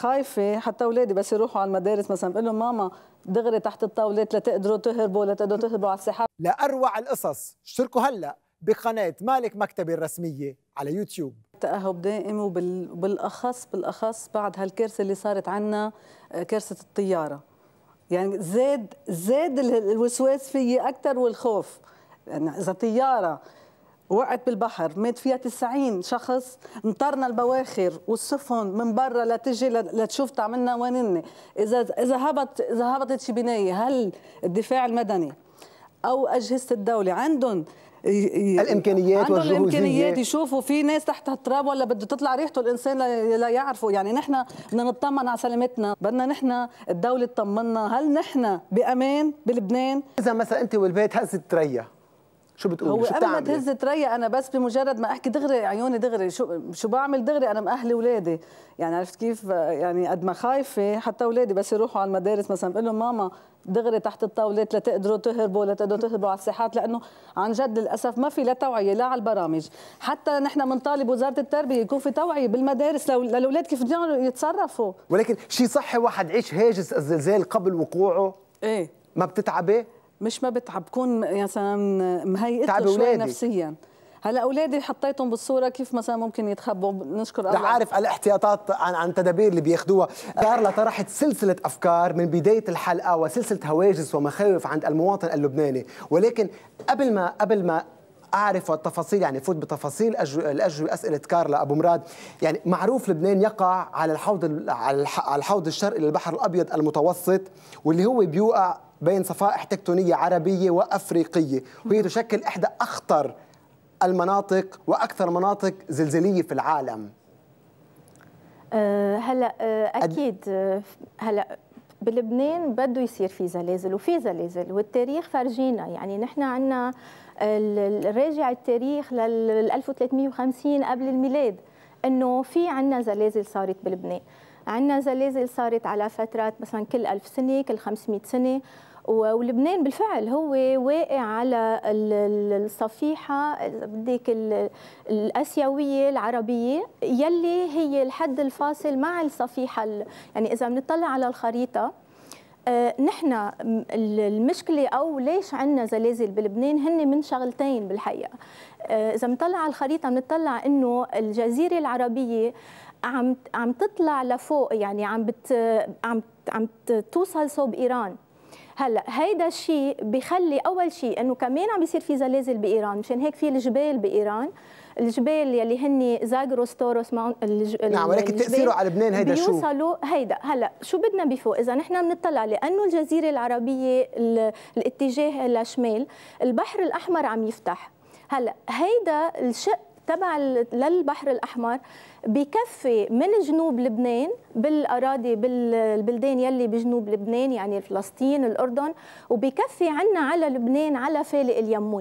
خايفة حتى أولادي بس يروحوا على المدارس مثلا بقول لهم ماما دغري تحت الطاولات لتقدروا تهربوا لتقدروا تهربوا على السحاب لأروع القصص اشتركوا هلأ بقناة مالك مكتبي الرسمية على يوتيوب تأهب دائم وبالأخص بالأخص بعد هالكارثة اللي صارت عنا كارثة الطيارة يعني زاد زاد الوسواس في أكثر والخوف يعني إذا طيارة وقعت بالبحر مات فيها 90 شخص انطرنا البواخر والسفن من برا لتجي لتشوف تعملنا وين اني اذا اذا هبط اذا هبطت شي بنايه هل الدفاع المدني او اجهزه الدوله عندهم الامكانيات عندهم الامكانيات يشوفوا في ناس تحت التراب ولا بده تطلع ريحته الانسان لا يعرفوا يعني نحن بدنا نطمن على سلامتنا بدنا نحن الدوله تطمنا هل نحن بامان بلبنان اذا مثلا انت والبيت هزت تريا شو بتقولي؟ هو قبل ما تهز تريا انا بس بمجرد ما احكي دغري عيوني دغري شو شو بعمل دغري انا مأهله اولادي يعني عرفت كيف يعني قد ما خايفه حتى اولادي بس يروحوا على المدارس مثلا بقول لهم ماما دغري تحت الطاولات لتقدروا تهربوا لتقدروا تهربوا على الساحات لانه عن جد للاسف ما في لا توعيه لا على البرامج حتى نحن بنطالب وزاره التربيه يكون في توعيه بالمدارس للاولاد كيف بدهم يتصرفوا ولكن شيء صحي واحد يعيش هاجس الزلزال قبل وقوعه ايه ما بتتعبي مش ما بتعب بكون مثلا مهيئة شوي نفسيا هلا اولادي حطيتهم بالصوره كيف مثلا ممكن يتخبوا نشكر الله عارف الاحتياطات عن عن التدابير اللي بياخذوها كارلا طرحت سلسله افكار من بدايه الحلقه وسلسله هواجس ومخاوف عند المواطن اللبناني ولكن قبل ما قبل ما اعرف التفاصيل يعني فوت بتفاصيل الاجوبه اسئله كارلا ابو مراد يعني معروف لبنان يقع على الحوض على الحوض الشرقي للبحر الابيض المتوسط واللي هو بيوقع بين صفائح تكتونيه عربيه وافريقيه وهي تشكل احدى اخطر المناطق واكثر مناطق زلزاليه في العالم أه، هلا أه، اكيد أه، هلا بلبنان بده يصير في زلازل وفي زلازل والتاريخ فرجينا يعني نحن عندنا راجع التاريخ لل 1350 قبل الميلاد انه في عندنا زلازل صارت بلبنان عندنا زلازل صارت على فترات مثلا كل 1000 سنه كل 500 سنه ولبنان بالفعل هو واقع على الصفيحة بدك الأسيوية العربية يلي هي الحد الفاصل مع الصفيحة يعني إذا بنطلع على الخريطة آه، نحن المشكله او ليش عندنا زلازل بلبنان هن من شغلتين بالحقيقه آه، اذا بنطلع على الخريطه بنطلع انه الجزيره العربيه عم عم تطلع لفوق يعني عم بت عم عم توصل صوب ايران هلا هيدا الشيء بخلي اول شيء انه كمان عم بيصير في زلازل بايران مشان هيك في الجبال بايران الجبال يلي هن زاغروس توروس ماون الج... نعم ولكن تاثيره على لبنان هيدا شو بيوصلوا هيدا هلا شو بدنا بفوق اذا نحن بنطلع لانه الجزيره العربيه الاتجاه لشمال البحر الاحمر عم يفتح هلا هيدا الشق تبع للبحر الاحمر بكفي من جنوب لبنان بالاراضي بالبلدان يلي بجنوب لبنان يعني فلسطين الاردن وبكفي عنا على لبنان على فالق اليمون